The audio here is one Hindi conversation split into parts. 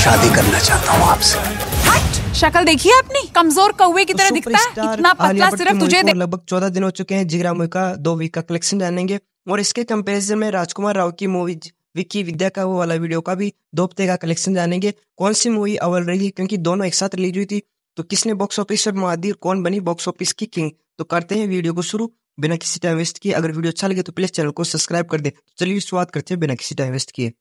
शादी करना चाहता हूँ आपसे शक्ल देखिए अपनी कमजोर कौए की तरह दिखता है इतना पतला सिर्फ तुझे लगभग चौदह दिन हो चुके हैं जिगरा मुई का दो वीक का कलेक्शन जानेंगे और इसके कम्पेरिजन में राजकुमार राव की मूवी विक्की विद्या का वो वाला वीडियो का भी दो हफ्ते का कलेक्शन जानेंगे कौन सी मूवी अवल रही है क्योंकि दोनों एक साथ रिलीज हुई थी तो किसने बॉक्स ऑफिस पर दी कौन बनी बॉक्स ऑफिस की किंग तो करते हैं वीडियो को शुरू बिना किसी टाइम वेस्ट किए अगर वीडियो अच्छा लगे तो प्लीज चैनल को सब्सक्राइब कर दे तो चलिए शुरुआत करते हैं बिना किसी टाइम वेस्ट किए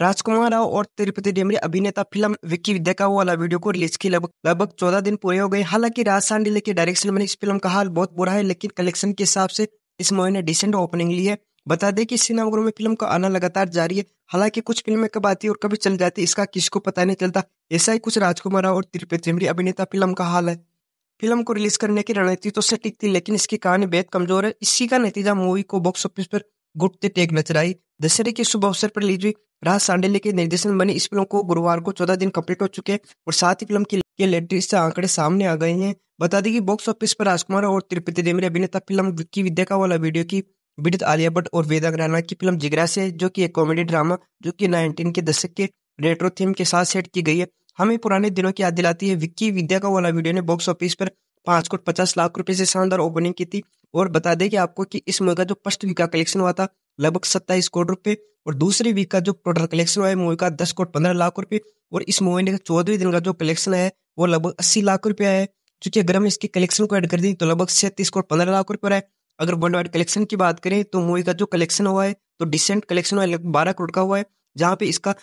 राजकुमार राव और तिरुपति डेमरी अभिनेता फिल्म विक्की विद्या का वाला वीडियो को रिलीज की लगभग लगभग चौदह दिन पूरे हो गए हालांकि राजस्थान डीले के डायरेक्शन में इस फिल्म का हाल बहुत बुरा है लेकिन कलेक्शन के हिसाब से इस मूवी ने डिसेंट ओपनिंग ली है बता दें कि सिनेमाघरों में फिल्म का आना लगातार जारी है हालांकि कुछ फिल्में कब आती है और कभी चल जाती है इसका किसको पता नहीं चलता ऐसा ही कुछ राजकुमार राव और तिरुपति डेमरी अभिनेता फिल्म का हाल है फिल्म को रिलीज करने की रणनीति तो सटीक थी लेकिन इसकी कहानी बेहद कमजोर है इसी का नतीजा मूवी को बॉक्स ऑफिस पर गुट से टेक नजर आई दशहरे के शुभ अवसर पर लीजिए राज सांडेले के निर्देशन बनी इस फिल्म को गुरुवार को चौदह दिन कम्प्लीट हो चुके हैं और साथ ही फिल्म के, के लेटेस्ट आंकड़े सामने आ गए हैं बता दें कि बॉक्स ऑफिस पर राजकुमार और तिरुपति देवरे अभिनेता फिल्म की विद्या का वाला वीडियो की बीडित आलिया भट्ट और वेदा ग्राना की फिल्म जिगरा से जो कि एक कॉमेडी ड्रामा जो कि नाइनटीन के दशक के रेट्रो थीम के साथ सेट की गई है हमें पुराने दिनों की याद दिलाती है विक्की विद्या का वाला वीडियो ने बॉक्स ऑफिस पर पाँच करोड़ पचास लाख रुपए से शानदार ओपनिंग की थी और बता दें कि आपको कि इस मूवी का जो फर्स्ट वीक का कलेक्शन हुआ था लगभग सत्ताईस करोड़ रुपए और दूसरी वीक का जो टोटल कलेक्शन हुआ है मूवी का दस करोड़ पंद्रह लाख रुपए और इस मूवी ने चौदह दिन का जो कलेक्शन है वो लगभग अस्सी लाख रुपया है चूंकि अगर हम इसके कलेक्शन को ऐड कर दें तो लगभग सैंतीस करोड़ पंद्रह लाख रुपये है अगर वर्ल्ड वाइड कलेक्शन की बात करें तो मूवी का जो कलेक्शन हुआ है तो डिसेंट कलेक्शन हुआ है लगभग बारह करोड़ का हुआ है जहाँ पे इसका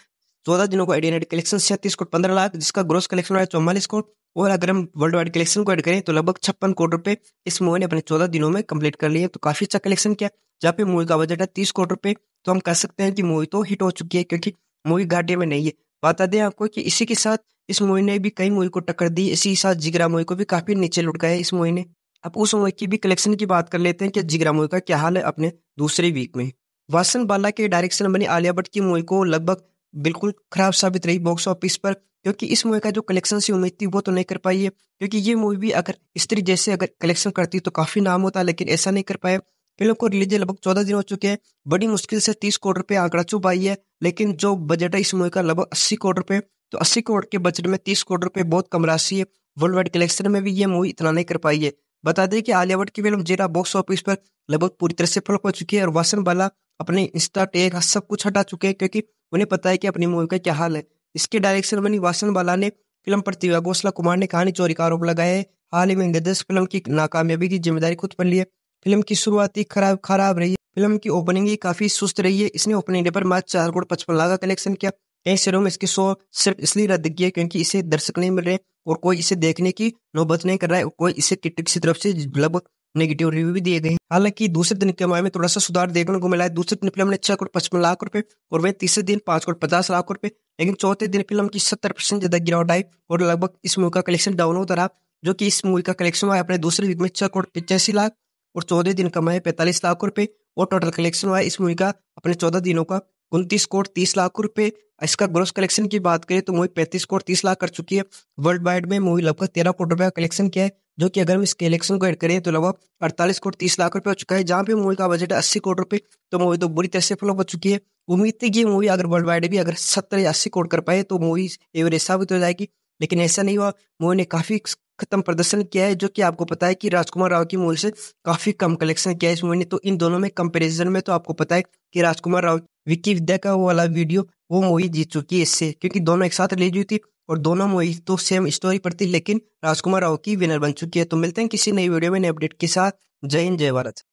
चौदह दिनों का एडियन कलेक्शन सैंतीस करोड़ पंद्रह लाख जिसका ग्रोस कलेक्शन हुआ है चौवालीस करोड़ और अगर हम वर्ल्ड वाइड कलेक्शन को ऐड करें तो लगभग छप्पन करोड़ रुपए इस मूवी ने अपने चौदह दिनों में कंप्लीट कर लिया तो काफी अच्छा कलेक्शन किया जहाँ पे मूवी का बजट है तीस करोड़ रुपए तो हम कह सकते हैं कि मूवी तो हिट हो चुकी है क्योंकि मूवी घाटे में नहीं है बता दें आपको कि इसी के साथ इस मूवी ने भी कई मूवी को टक्कर दी इसी के साथ जिगरा मूवी को भी काफी नीचे लुट गया इस मूवी ने अब उस मूवी की भी कलेक्शन की बात कर लेते हैं कि जिगरा मूवी का क्या हाल है अपने दूसरे वीक में वासन बाला के डायरेक्शन बनी आलिया भट्ट की मूवी को लगभग बिल्कुल खराब साबित रही बॉक्स ऑफिस पर क्योंकि इस मूवी का जो कलेक्शन से उम्मीद थी वो तो नहीं कर पाई है क्योंकि ये मूवी भी अगर स्त्री जैसे अगर कलेक्शन करती तो काफ़ी नाम होता लेकिन ऐसा नहीं कर पाया फिल्म को रिलीज लगभग चौदह दिन हो चुके हैं बड़ी मुश्किल से तीस करोड़ रुपये आंकड़ा चुप आई है लेकिन जो बजट है इस मूवी का लगभग अस्सी करोड़ रुपये तो अस्सी करोड़ के बजट में तीस करोड़ रुपये बहुत कम राशि है वर्ल्ड वाइड कलेक्शन में भी ये मूवी इतना नहीं कर पाई है बता दें कि आलिया भट्ट की फिल्म जीरा बॉक्स ऑफिस पर लगभग पूरी तरह से फ्लॉप हो चुकी है और वासन बाला अपने इंस्टा टेग सब कुछ हटा चुके हैं क्योंकि उन्हें पता है कि अपनी मूवी का क्या हाल है इसके डायरेक्शन बनी वासन बाला ने फिल्म प्रतिभा घोसला कुमार ने कहानी चोरी का आरोप लगाया है हाल ही में निर्देश फिल्म की नाकामयाबी की जिम्मेदारी खुद पर ली है फिल्म की शुरुआती खराब खराब रही है फिल्म की ओपनिंग ही काफी सुस्त रही है इसने ओपनिंग डे पर मात्र चार करोड़ पचपन लाख का कलेक्शन किया कई शहरों में इसकी शो सिर्फ इसलिए रद्द किया क्योंकि इसे दर्शक नहीं मिल रहे और कोई इसे देखने की नौबत नहीं कर रहा है कोई इसे किसी तरफ से लगभग नेगेटिव रिव्यू भी दिए गए हालांकि दूसरे दिन कमाई में थोड़ा सा सुधार देखने को मिला है दूसरे दिन फिल्म ने छह करोड़ पचपन लाख रुपए और वह तीसरे दिन पांच करोड़ पचास लाख रुपए लेकिन चौथे दिन फिल्म की सत्तर परसेंट ज्यादा गिरावट आई और लगभग इस मूवी का कलेक्शन डाउन होता रहा जो कि इस मूवी का कलेक्शन हुआ अपने दूसरे वीक में छह करोड़ पिचासी लाख और चौदह दिन कमाए पैंतालीस लाख रुपए और टोटल कलेक्शन हुआ इस मूवी का अपने चौदह दिनों का उनतीस करोड़ तीस लाख रुपए इसका ग्रोस कलेक्शन की बात करें तो मूवी पैंतीस करोड़ तीस लाख कर चुकी है वर्ल्ड वाइड में मूवी लगभग तेरह करोड़ रुपए का कलेक्शन किया है जो कि अगर हम इस कलेक्शन को ऐड करें तो लगभग अड़तालीस करोड़ तीस लाख रुपए हो चुका है जहाँ पे मूवी का बजट अस्सी करोड़ रुपए तो मूवी तो बुरी तरह से फ्लॉप हो चुकी है उम्मीद थी कि मूवी अगर वर्ल्ड वाइड भी अगर सत्तर या अस्सी करोड़ कर पाए तो मूवी एवरेज साबित हो जाएगी लेकिन ऐसा नहीं हुआ मूवी ने काफी खत्म प्रदर्शन किया है जो कि आपको पता है कि राजकुमार राव की मूवी से काफी कम कलेक्शन किया है इस मूवी ने तो इन दोनों में कंपेरिजन में तो आपको पता है कि राजकुमार राव विक्की विद्या का वो वाला वीडियो वो मूवी जीत चुकी है इससे क्योंकि दोनों एक साथ रिलीज हुई थी और दोनों मूवी तो सेम स्टोरी पर थी लेकिन राजकुमार राव की विनर बन चुकी है तो मिलते हैं किसी नई वीडियो में नए अपडेट के साथ जय हिंद जय भारत